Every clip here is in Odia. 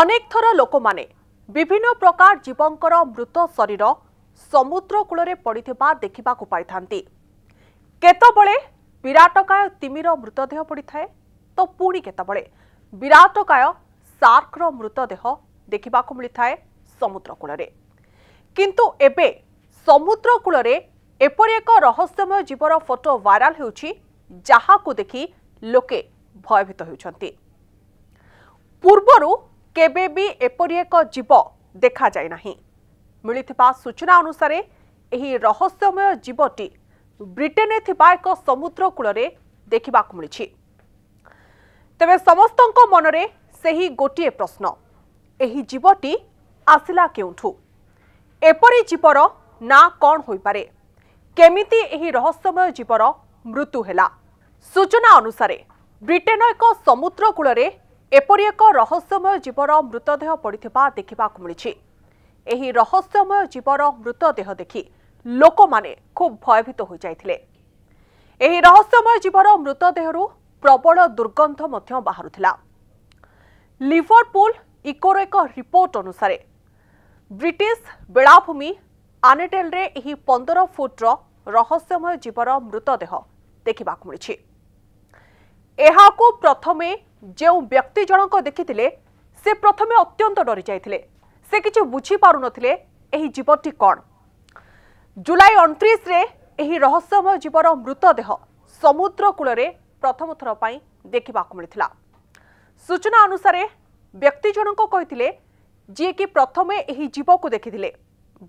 ଅନେକ ଥର ଲୋକମାନେ ବିଭିନ୍ନ ପ୍ରକାର ଜୀବଙ୍କର ମୃତ ଶରୀର ସମୁଦ୍ରକୂଳରେ ପଡ଼ିଥିବା ଦେଖିବାକୁ ପାଇଥାନ୍ତି କେତେବେଳେ ବିରାଟକାୟ ତିମିର ମୃତଦେହ ପଡ଼ିଥାଏ ତ ପୁଣି କେତେବେଳେ ବିରାଟକାୟ ସାର୍କର ମୃତଦେହ ଦେଖିବାକୁ ମିଳିଥାଏ ସମୁଦ୍ରକୂଳରେ କିନ୍ତୁ ଏବେ ସମୁଦ୍ରକୂଳରେ ଏପରି ଏକ ରହସ୍ୟମୟ ଜୀବର ଫଟୋ ଭାଇରାଲ ହେଉଛି ଯାହାକୁ ଦେଖି ଲୋକେ ଭୟଭୀତ ହେଉଛନ୍ତି ପୂର୍ବରୁ କେବେ ବି ଏପରି ଏକ ଜୀବ ଦେଖାଯାଏ ନାହିଁ ମିଳିଥିବା ସୂଚନା ଅନୁସାରେ ଏହି ରହସ୍ୟମୟ ଜୀବଟି ବ୍ରିଟେନରେ ଥିବା ଏକ ସମୁଦ୍ର କୂଳରେ ଦେଖିବାକୁ ମିଳିଛି ତେବେ ସମସ୍ତଙ୍କ ମନରେ ସେହି ଗୋଟିଏ ପ୍ରଶ୍ନ ଏହି ଜୀବଟି ଆସିଲା କେଉଁଠୁ ଏପରି ଜୀବର ନାଁ କ'ଣ ହୋଇପାରେ କେମିତି ଏହି ରହସ୍ୟମୟ ଜୀବର ମୃତ୍ୟୁ ହେଲା ସୂଚନା ଅନୁସାରେ ବ୍ରିଟେନର ଏକ ସମୁଦ୍ର କୂଳରେ ଏପରି ଏକ ରହସ୍ୟମୟ ଜୀବର ମୃତଦେହ ପଡ଼ିଥିବା ଦେଖିବାକୁ ମିଳିଛି ଏହି ରହସ୍ୟମୟ ଜୀବର ମୃତଦେହ ଦେଖି ଲୋକମାନେ ଖୁବ୍ ଭୟଭୀତ ହୋଇଯାଇଥିଲେ ଏହି ରହସ୍ୟମୟ ଜୀବର ମୃତଦେହରୁ ପ୍ରବଳ ଦୁର୍ଗନ୍ଧ ମଧ୍ୟ ବାହାରୁଥିଲା ଲିଭରପୁଲ୍ ଇକୋର ଏକ ରିପୋର୍ଟ ଅନୁସାରେ ବ୍ରିଟିଶ ବେଳାଭୂମି ଆନେଟେଲ୍ରେ ଏହି ପନ୍ଦର ଫୁଟ୍ର ରହସ୍ୟମୟ ଜୀବର ମୃତଦେହ ଦେଖିବାକୁ ମିଳିଛି ଏହାକୁ ପ୍ରଥମେ ଯେଉଁ ବ୍ୟକ୍ତି ଜଣଙ୍କ ଦେଖିଥିଲେ ସେ ପ୍ରଥମେ ଅତ୍ୟନ୍ତ ଡରିଯାଇଥିଲେ ସେ କିଛି ବୁଝିପାରୁନଥିଲେ ଏହି ଜୀବଟି କ'ଣ ଜୁଲାଇ ଅଣତିରିଶରେ ଏହି ରହସ୍ୟମୟ ଜୀବର ମୃତଦେହ ସମୁଦ୍ର କୂଳରେ ପ୍ରଥମ ଥର ପାଇଁ ଦେଖିବାକୁ ମିଳିଥିଲା ସୂଚନା ଅନୁସାରେ ବ୍ୟକ୍ତି ଜଣଙ୍କ କହିଥିଲେ ଯିଏକି ପ୍ରଥମେ ଏହି ଜୀବକୁ ଦେଖିଥିଲେ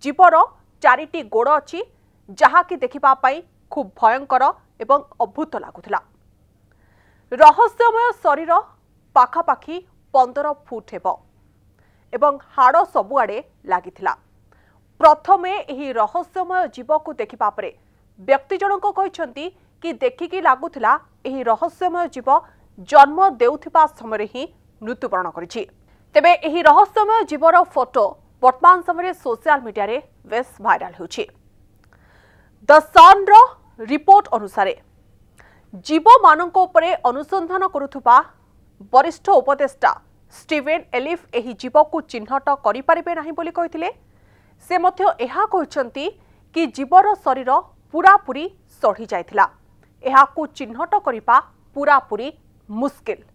ଜୀବର ଚାରିଟି ଗୋଡ଼ ଅଛି ଯାହାକି ଦେଖିବା ପାଇଁ ଖୁବ୍ ଭୟଙ୍କର ଏବଂ ଅଭୁତ ଲାଗୁଥିଲା ରହସ୍ୟମୟ ଶରୀର ପାଖାପାଖି ପନ୍ଦର ଫୁଟ ହେବ ଏବଂ ହାଡ଼ ସବୁଆଡ଼େ ଲାଗିଥିଲା ପ୍ରଥମେ ଏହି ରହସ୍ୟମୟ ଜୀବକୁ ଦେଖିବା ପରେ ବ୍ୟକ୍ତି ଜଣଙ୍କ କହିଛନ୍ତି କି ଦେଖିକି ଲାଗୁଥିଲା ଏହି ରହସ୍ୟମୟ ଜୀବ ଜନ୍ମ ଦେଉଥିବା ସମୟରେ ହିଁ ମୃତ୍ୟୁବରଣ କରିଛି ତେବେ ଏହି ରହସ୍ୟମୟ ଜୀବର ଫଟୋ ବର୍ତ୍ତମାନ ସମୟରେ ସୋସିଆଲ ମିଡ଼ିଆରେ ବେଶ୍ ଭାଇରାଲ ହେଉଛି ଦ ସନ୍ର ରିପୋର୍ଟ ଅନୁସାରେ ଜୀବମାନଙ୍କ ଉପରେ ଅନୁସନ୍ଧାନ କରୁଥିବା ବରିଷ୍ଠ ଉପଦେଷ୍ଟା ଷ୍ଟିଭେନ୍ ଏଲିଫ୍ ଏହି ଜୀବକୁ ଚିହ୍ନଟ କରିପାରିବେ ନାହିଁ ବୋଲି କହିଥିଲେ ସେ ମଧ୍ୟ ଏହା କହିଛନ୍ତି କି ଜୀବର ଶରୀର ପୁରାପୁରି ସଢ଼ି ଯାଇଥିଲା ଏହାକୁ ଚିହ୍ନଟ କରିବା ପୁରାପୁରି ମୁସ୍କିଲ୍